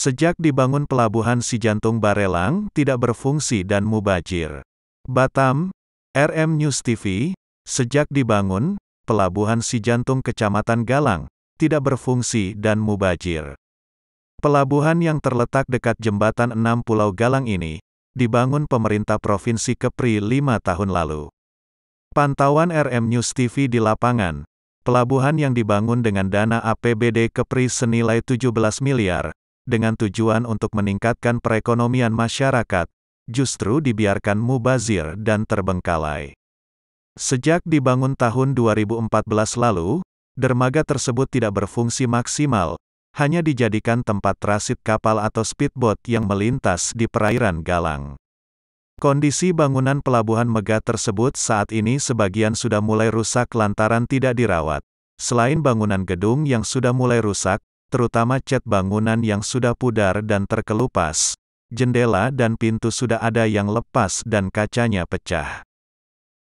Sejak dibangun pelabuhan Si Jantung Barelang tidak berfungsi dan mubajir. Batam, RM News TV, Sejak dibangun, pelabuhan Si Jantung Kecamatan Galang tidak berfungsi dan mubajir. Pelabuhan yang terletak dekat jembatan enam Pulau Galang ini dibangun pemerintah Provinsi Kepri lima tahun lalu. Pantauan RM News TV di lapangan, pelabuhan yang dibangun dengan dana APBD Kepri senilai 17 miliar, dengan tujuan untuk meningkatkan perekonomian masyarakat, justru dibiarkan mubazir dan terbengkalai. Sejak dibangun tahun 2014 lalu, dermaga tersebut tidak berfungsi maksimal, hanya dijadikan tempat transit kapal atau speedboat yang melintas di perairan Galang. Kondisi bangunan pelabuhan megah tersebut saat ini sebagian sudah mulai rusak lantaran tidak dirawat. Selain bangunan gedung yang sudah mulai rusak, terutama cat bangunan yang sudah pudar dan terkelupas, jendela dan pintu sudah ada yang lepas dan kacanya pecah.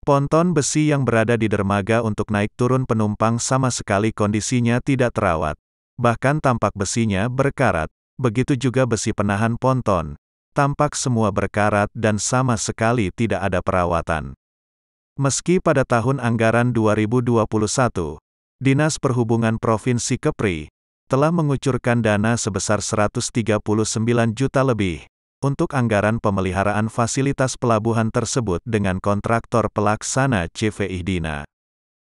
Ponton besi yang berada di dermaga untuk naik turun penumpang sama sekali kondisinya tidak terawat. Bahkan tampak besinya berkarat. Begitu juga besi penahan ponton. Tampak semua berkarat dan sama sekali tidak ada perawatan. Meski pada tahun anggaran 2021, Dinas Perhubungan Provinsi Kepri telah mengucurkan dana sebesar 139 juta lebih untuk anggaran pemeliharaan fasilitas pelabuhan tersebut dengan kontraktor pelaksana CV Ihdina.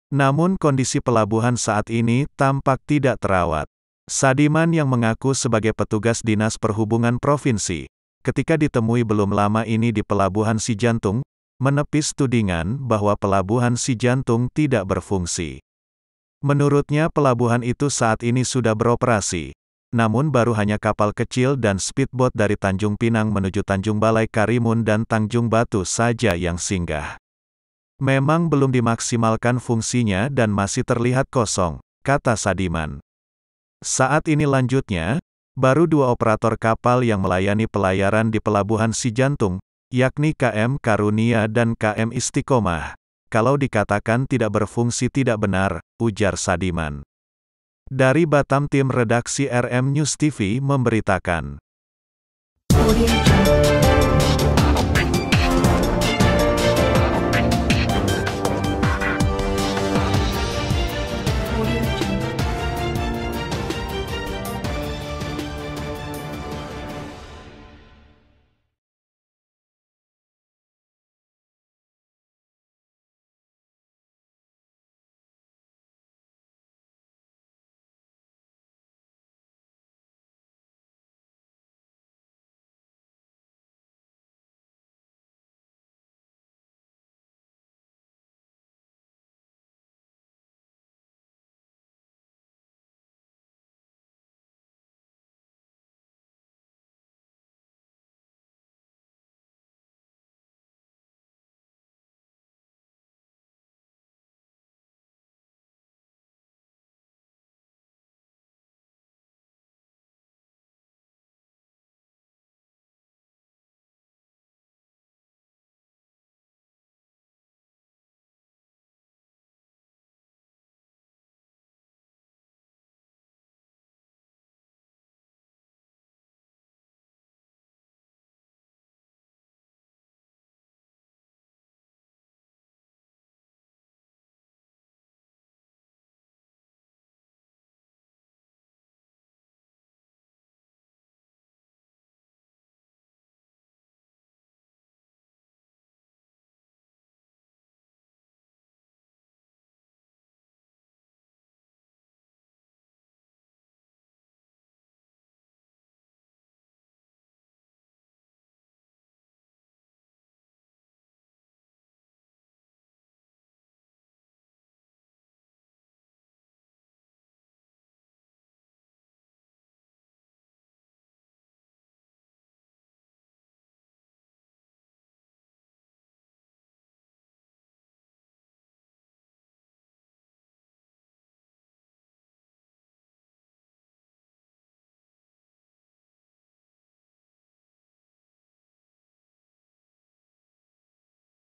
Namun kondisi pelabuhan saat ini tampak tidak terawat. Sadiman yang mengaku sebagai petugas Dinas Perhubungan Provinsi, ketika ditemui belum lama ini di Pelabuhan Sijantung, menepis tudingan bahwa Pelabuhan Sijantung tidak berfungsi. Menurutnya pelabuhan itu saat ini sudah beroperasi, namun baru hanya kapal kecil dan speedboat dari Tanjung Pinang menuju Tanjung Balai Karimun dan Tanjung Batu saja yang singgah. Memang belum dimaksimalkan fungsinya dan masih terlihat kosong, kata Sadiman. Saat ini lanjutnya, baru dua operator kapal yang melayani pelayaran di Pelabuhan Sijantung, yakni KM Karunia dan KM Istiqomah. Kalau dikatakan tidak berfungsi tidak benar, ujar Sadiman. Dari Batam tim redaksi RM News TV memberitakan.